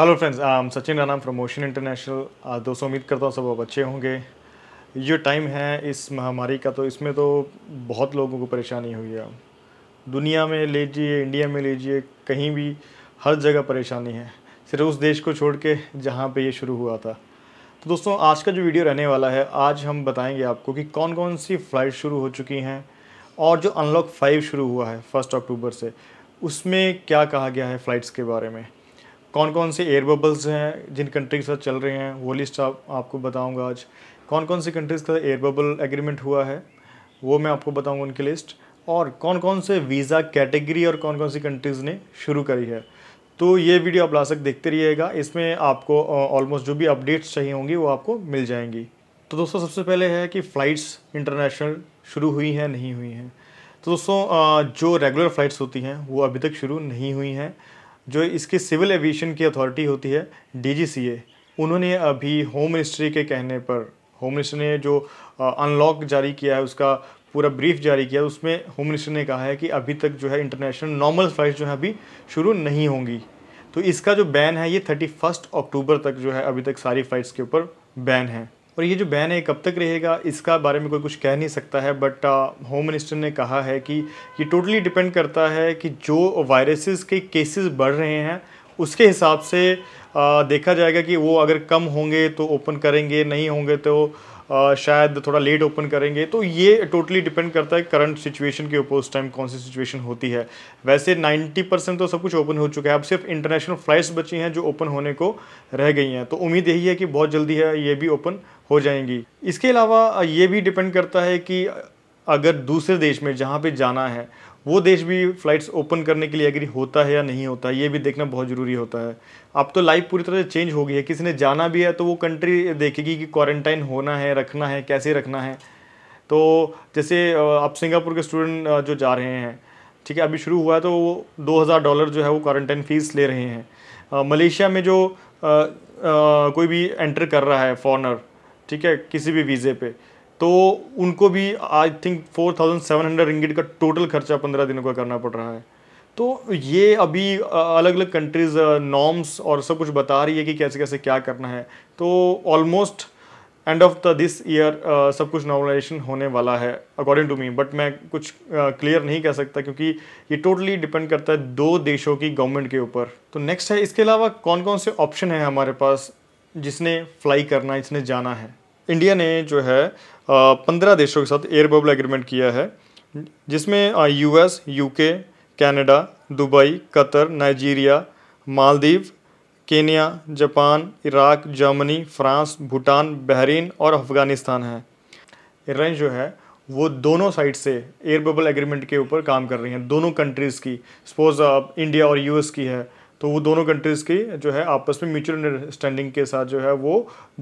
hello friends Sachin Rana from ocean international दोस्तों उम्मीद करता हूँ सब आप अच्छे होंगे ये टाइम है इस महामारी का तो इसमें तो बहुत लोगों को परेशानी हुई है दुनिया में लीजिए इंडिया में लीजिए कहीं भी हर जगह परेशानी है सिर्फ उस देश को छोड़ के जहाँ पर ये शुरू हुआ था तो दोस्तों आज का जो वीडियो रहने वाला है आज हम बताएंगे आपको कि कौन कौन सी फ़्लाइट शुरू हो चुकी हैं और जो अनलॉक फाइव शुरू हुआ है फर्स्ट अक्टूबर से उसमें क्या कहा गया है फ़्लाइट्स के बारे में कौन कौन से एयर बबल्स हैं जिन कंट्री के साथ चल रहे हैं वो लिस्ट आप, आपको बताऊंगा आज कौन कौन से कंट्रीज़ का एयर बबल एग्रीमेंट हुआ है वो मैं आपको बताऊंगा उनकी लिस्ट और कौन कौन से वीज़ा कैटेगरी और कौन कौन सी कंट्रीज़ ने शुरू करी है तो ये वीडियो आप लास्ट तक देखते रहिएगा इसमें आपको ऑलमोस्ट जो भी अपडेट्स चाहिए होंगी वो आपको मिल जाएंगी तो दोस्तों सबसे पहले है कि फ़्लाइट्स इंटरनेशनल शुरू हुई हैं नहीं हुई हैं तो दोस्तों जो रेगुलर फ़्लाइट्स होती हैं वो अभी तक शुरू नहीं हुई हैं जो इसकी सिविल एविएशन की अथॉरिटी होती है डीजीसीए उन्होंने अभी होम मिनिस्ट्री के कहने पर होम मिनिस्टर ने जो अनलॉक जारी किया है उसका पूरा ब्रीफ जारी किया उसमें होम मिनिस्टर ने कहा है कि अभी तक जो है इंटरनेशनल नॉर्मल फ्लाइट जो है अभी शुरू नहीं होंगी तो इसका जो बैन है ये थर्टी फर्स्ट अक्टूबर तक जो है अभी तक सारी फ्लाइट्स के ऊपर बैन है और ये जो बैन है कब तक रहेगा इसका बारे में कोई कुछ कह नहीं सकता है बट होम मिनिस्टर ने कहा है कि ये टोटली डिपेंड करता है कि जो वायरसेस के केसेस बढ़ रहे हैं उसके हिसाब से आ, uh, देखा जाएगा कि वो अगर कम होंगे तो ओपन करेंगे नहीं होंगे तो शायद थोड़ा लेट ओपन करेंगे तो ये टोटली डिपेंड करता है करंट सिचुएशन के ऊपर उस टाइम कौन सी सिचुएशन होती है वैसे 90 परसेंट तो सब कुछ ओपन हो चुका है अब सिर्फ इंटरनेशनल फ्लाइट्स बची हैं जो ओपन होने को रह गई हैं तो उम्मीद यही है कि बहुत जल्दी है ये भी ओपन हो जाएंगी इसके अलावा ये भी डिपेंड करता है कि अगर दूसरे देश में जहाँ पे जाना है वो देश भी फ्लाइट्स ओपन करने के लिए एग्री होता है या नहीं होता है ये भी देखना बहुत ज़रूरी होता है अब तो लाइफ पूरी तरह से चेंज हो गई है किसी ने जाना भी है तो वो कंट्री देखेगी कि क्वारंटाइन होना है रखना है कैसे रखना है तो जैसे आप सिंगापुर के स्टूडेंट जो जा रहे हैं ठीक है अभी शुरू हुआ है तो वो दो हज़ार डॉलर जो है वो क्वारंटाइन फ़ीस ले रहे हैं मलेशिया में जो आ, आ, कोई भी एंटर कर रहा है फॉरनर ठीक है किसी भी वीज़े पर तो उनको भी I think four thousand seven hundred ringgit का टोटल खर्चा पंद्रह दिनों का करना पड़ रहा है तो ये अभी अलग अलग कंट्रीज़ नॉर्म्स और सब कुछ बता रही है कि कैसे कैसे क्या करना है तो almost end of the this year सब कुछ नॉर्मलाइजेशन होने वाला है अकॉर्डिंग टू मी बट मैं कुछ क्लियर uh, नहीं कह सकता क्योंकि ये टोटली डिपेंड करता है दो देशों की गवर्नमेंट के ऊपर तो नेक्स्ट है इसके अलावा कौन कौन से ऑप्शन हैं हमारे पास जिसने फ्लाई करना है जिसने जाना है इंडिया ने जो है पंद्रह देशों के साथ एयर बबल एग्रीमेंट किया है जिसमें US UK Canada Dubai Qatar Nigeria Maldives Kenya Japan Iraq Germany France Bhutan Bahrain और अफगानिस्तान है इरान जो है वो दोनों साइड से एयर बबल एग्रीमेंट के ऊपर काम कर रही हैं दोनों कंट्रीज़ की सपोज इंडिया और यूएस की है तो वो दोनों कंट्रीज़ की जो है आपस में म्यूचुअल अंडरस्टैंडिंग के साथ जो है वो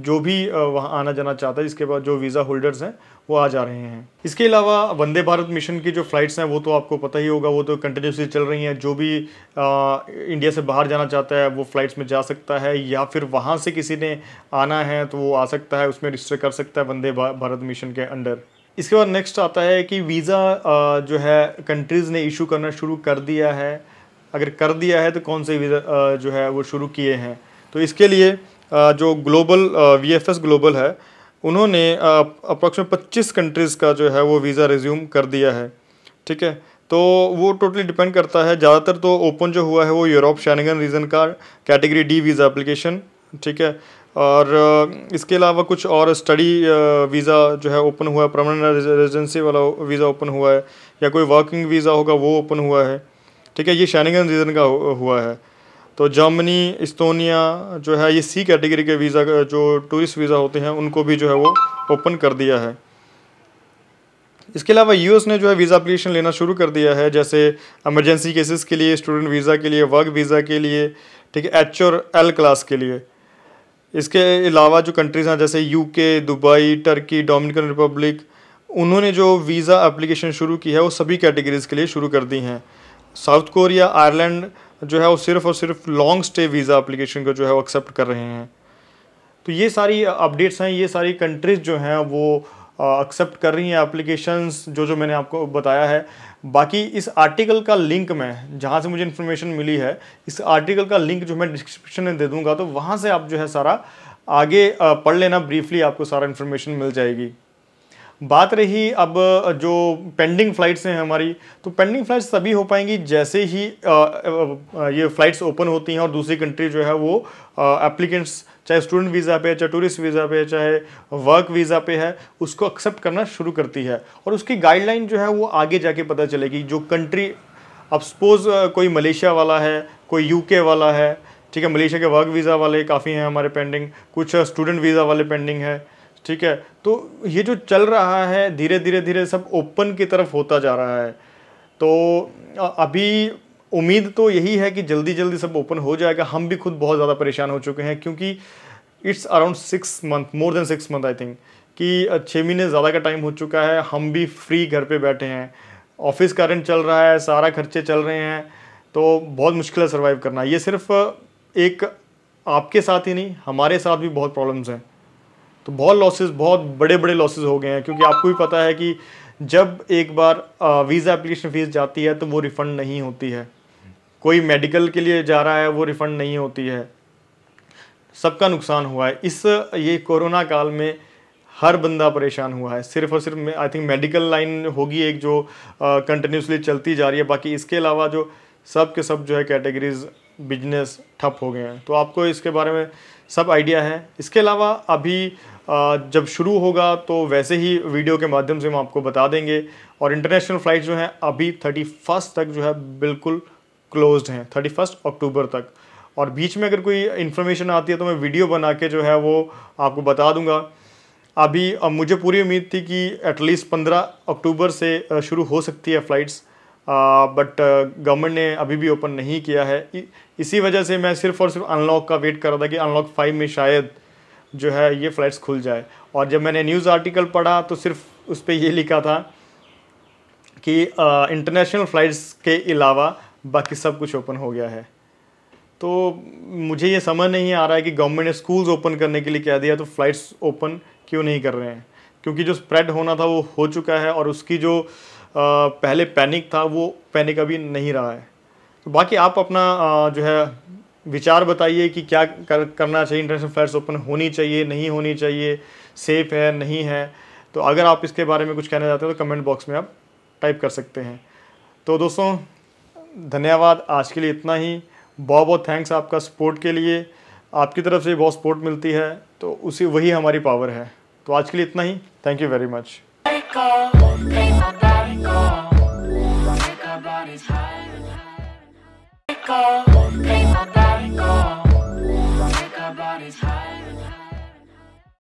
जो भी वहाँ आना जाना चाहता है इसके बाद जो वीज़ा होल्डर्स हैं वो आ जा रहे हैं इसके अलावा वंदे भारत मिशन की जो फ़्लाइट्स हैं वो तो आपको पता ही होगा वो तो कंटिन्यूसली चल रही हैं जो भी आ, इंडिया से बाहर जाना चाहता है वो फ़्लाइट्स में जा सकता है या फिर वहाँ से किसी ने आना है तो वो आ सकता है उसमें रजिस्टर कर सकता है वंदे भारत मिशन के अंडर इसके बाद नेक्स्ट आता है कि वीज़ा जो है कंट्रीज़ ने इशू करना शुरू कर दिया है अगर कर दिया है तो कौन से वीज़ा जो है वो शुरू किए हैं तो इसके लिए जो global V F S global है उन्होंने अप्रॉक्सीमेट पच्चीस कंट्रीज़ का जो है वो वीज़ा रिज्यूम कर दिया है ठीक है तो वो टोटली डिपेंड करता है ज़्यादातर तो ओपन जो हुआ है वो यूरोप शैनगन रीजन का कैटेगरी डी वीज़ा एप्लीकेशन ठीक है और इसके अलावा कुछ और स्टडी वीज़ा जो है ओपन हुआ है परमानेंट रेजिडेंसी वाला वीज़ा ओपन हुआ है या कोई वर्किंग वीज़ा होगा वो ओपन हुआ है ठीक है ये शैनिगन रीजन का हुआ है तो जर्मनी इस्तोनिया जो है ये सी कैटेगरी के वीज़ा जो टूरिस्ट वीज़ा होते हैं उनको भी जो है वो ओपन कर दिया है इसके अलावा यूएस ने जो है वीज़ा अप्लीकेशन लेना शुरू कर दिया है जैसे एमरजेंसी केसेस के लिए स्टूडेंट वीज़ा के लिए वर्क वीज़ा के लिए ठीक है एच और एल क्लास के लिए इसके अलावा जो कंट्रीज़ हैं जैसे UK Dubai Turkey Dominican Republic उन्होंने जो वीज़ा अप्लीकेशन शुरू की है वो सभी कैटेगरीज़ के लिए शुरू कर दी हैं साउथ कोरिया आयरलैंड जो है वो सिर्फ और सिर्फ लॉन्ग स्टे वीज़ा अप्लीकेशन को जो है वो एक्सेप्ट कर रहे हैं तो ये सारी अपडेट्स हैं ये सारी कंट्रीज़ जो हैं वो एक्सेप्ट कर रही हैं एप्लीकेशंस जो जो मैंने आपको बताया है बाकी इस आर्टिकल का लिंक मैं जहाँ से मुझे इन्फॉर्मेशन मिली है इस आर्टिकल का लिंक जो मैं डिस्क्रिप्शन में दे दूँगा तो वहाँ से आप जो है सारा आगे पढ़ लेना ब्रीफली आपको सारा इन्फॉर्मेशन मिल जाएगी बात रही अब जो पेंडिंग फ़्लाइट्स हैं हमारी तो पेंडिंग फ़्लाइट्स तभी हो पाएंगी जैसे ही ये फ़्लाइट्स ओपन होती हैं और दूसरी कंट्री जो है वो एप्लीकेंट्स चाहे स्टूडेंट वीज़ा पे चाहे टूरिस्ट वीज़ा पे चाहे वर्क वीज़ा पे है उसको एक्सेप्ट करना शुरू करती है और उसकी गाइडलाइन जो है वो आगे जाके पता चलेगी जो कंट्री अब सपोज़ कोई मलेशिया वाला है कोई यूके वाला है ठीक है मलेशिया के वर्क वीज़ा वाले काफ़ी हैं हमारे पेंडिंग कुछ स्टूडेंट वीज़ा वाले पेंडिंग है ठीक है तो ये जो चल रहा है धीरे धीरे धीरे सब ओपन की तरफ होता जा रहा है तो अभी उम्मीद तो यही है कि जल्दी जल्दी सब ओपन हो जाएगा हम भी खुद बहुत ज़्यादा परेशान हो चुके हैं क्योंकि it's around six month more than six month I think कि छः महीने ज़्यादा का टाइम हो चुका है हम भी फ्री घर पे बैठे हैं ऑफिस का रेंट चल रहा है सारा खर्चे चल रहे हैं तो बहुत मुश्किल है सर्वाइव करना ये सिर्फ एक आपके साथ ही नहीं हमारे साथ भी बहुत प्रॉब्लम्स हैं तो बहुत लॉसेस बहुत बड़े बड़े लॉसेस हो गए हैं क्योंकि आपको भी पता है कि जब एक बार वीज़ा एप्लीकेशन फ़ीस जाती है तो वो रिफ़ंड नहीं होती है कोई मेडिकल के लिए जा रहा है वो रिफ़ंड नहीं होती है सबका नुकसान हुआ है इस ये कोरोना काल में हर बंदा परेशान हुआ है सिर्फ और सिर्फ आई थिंक मेडिकल लाइन होगी एक जो कंटिन्यूसली चलती जा रही है बाकी इसके अलावा जो सब के सब जो है कैटेगरीज बिजनेस ठप हो गए हैं तो आपको इसके बारे में सब आइडिया है इसके अलावा अभी जब शुरू होगा तो वैसे ही वीडियो के माध्यम से हम आपको बता देंगे और इंटरनेशनल फ़्लाइट जो हैं अभी थर्टी फर्स्ट तक जो है बिल्कुल क्लोज हैं थर्टी फर्स्ट अक्टूबर तक और बीच में अगर कोई इन्फॉर्मेशन आती है तो मैं वीडियो बना के जो है वो आपको बता दूंगा अभी अब मुझे पूरी उम्मीद थी कि एटलीस्ट पंद्रह अक्टूबर से शुरू हो सकती है फ़्लाइट्स बट गवर्नमेंट ने अभी भी ओपन नहीं किया है इसी वजह से मैं सिर्फ़ और सिर्फ अनलॉक का वेट कर रहा था कि अनलॉक फाइव में शायद जो है ये फ़्लाइट्स खुल जाए और जब मैंने न्यूज़ आर्टिकल पढ़ा तो सिर्फ उस पर ये लिखा था कि इंटरनेशनल फ़्लाइट्स के अलावा बाकी सब कुछ ओपन हो गया है तो मुझे ये समझ नहीं आ रहा है कि गवर्नमेंट ने स्कूल्स ओपन करने के लिए कह दिया तो फ़्लाइट्स ओपन क्यों नहीं कर रहे हैं क्योंकि जो स्प्रेड होना था वो हो चुका है और उसकी जो पहले पैनिक था वो पैनिक अभी नहीं रहा है तो बाकी आप अपना जो है विचार बताइए कि क्या कर, करना चाहिए इंटरनेशनल फ्लाइट्स ओपन होनी चाहिए नहीं होनी चाहिए सेफ़ है नहीं है तो अगर आप इसके बारे में कुछ कहना चाहते हैं तो कमेंट बॉक्स में आप टाइप कर सकते हैं तो दोस्तों धन्यवाद आज के लिए इतना ही बहुत बहुत थैंक्स आपका सपोर्ट के लिए आपकी तरफ से बहुत सपोर्ट मिलती है तो उसी वही हमारी पावर है तो आज के लिए इतना ही thank you very much Take our bodies his